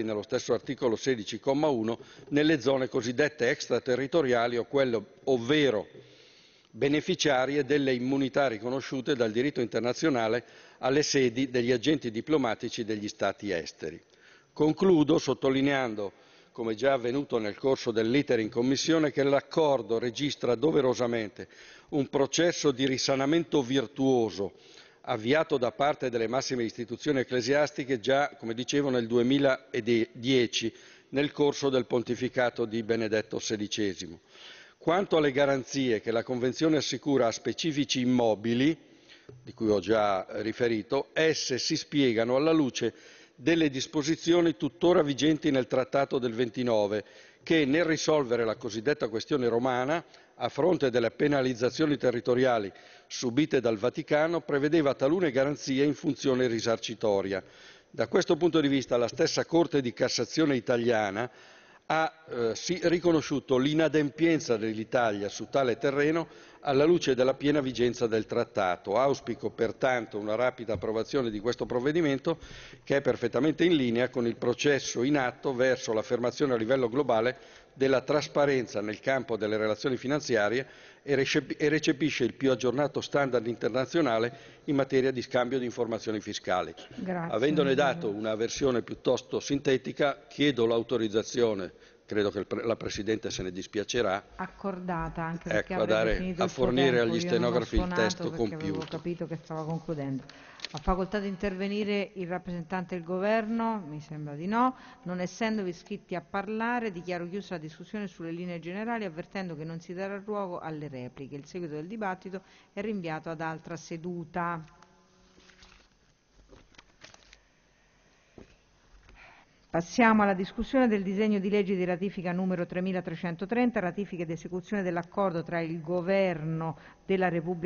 nello stesso articolo 16,1 nelle zone cosiddette extraterritoriali o quelle ovvero beneficiarie delle immunità riconosciute dal diritto internazionale alle sedi degli agenti diplomatici degli Stati esteri. Concludo sottolineando, come già avvenuto nel corso dell'iter in Commissione, che l'Accordo registra doverosamente un processo di risanamento virtuoso avviato da parte delle massime istituzioni ecclesiastiche già, come dicevo, nel 2010 nel corso del pontificato di Benedetto XVI. Quanto alle garanzie che la Convenzione assicura a specifici immobili, di cui ho già riferito, esse si spiegano alla luce delle disposizioni tuttora vigenti nel Trattato del 29 che nel risolvere la cosiddetta questione romana, a fronte delle penalizzazioni territoriali subite dal Vaticano, prevedeva talune garanzie in funzione risarcitoria. Da questo punto di vista la stessa Corte di Cassazione italiana ha eh, riconosciuto l'inadempienza dell'Italia su tale terreno alla luce della piena vigenza del Trattato. Auspico pertanto una rapida approvazione di questo provvedimento che è perfettamente in linea con il processo in atto verso l'affermazione a livello globale della trasparenza nel campo delle relazioni finanziarie e recepisce il più aggiornato standard internazionale in materia di scambio di informazioni fiscali. Grazie. Avendone dato una versione piuttosto sintetica, chiedo l'autorizzazione credo che pre la Presidente se ne dispiacerà, accordata anche ecco, perché ecco, a, dare, a fornire agli stenografi il testo compiuto. Avevo capito che stava concludendo. Ha facoltà di intervenire il rappresentante del Governo? Mi sembra di no. Non essendovi iscritti a parlare, dichiaro chiusa la discussione sulle linee generali, avvertendo che non si darà luogo alle repliche. Il seguito del dibattito è rinviato ad altra seduta. Passiamo alla discussione del disegno di legge di ratifica numero 3330, ratifica ed esecuzione dell'accordo tra il Governo della Repubblica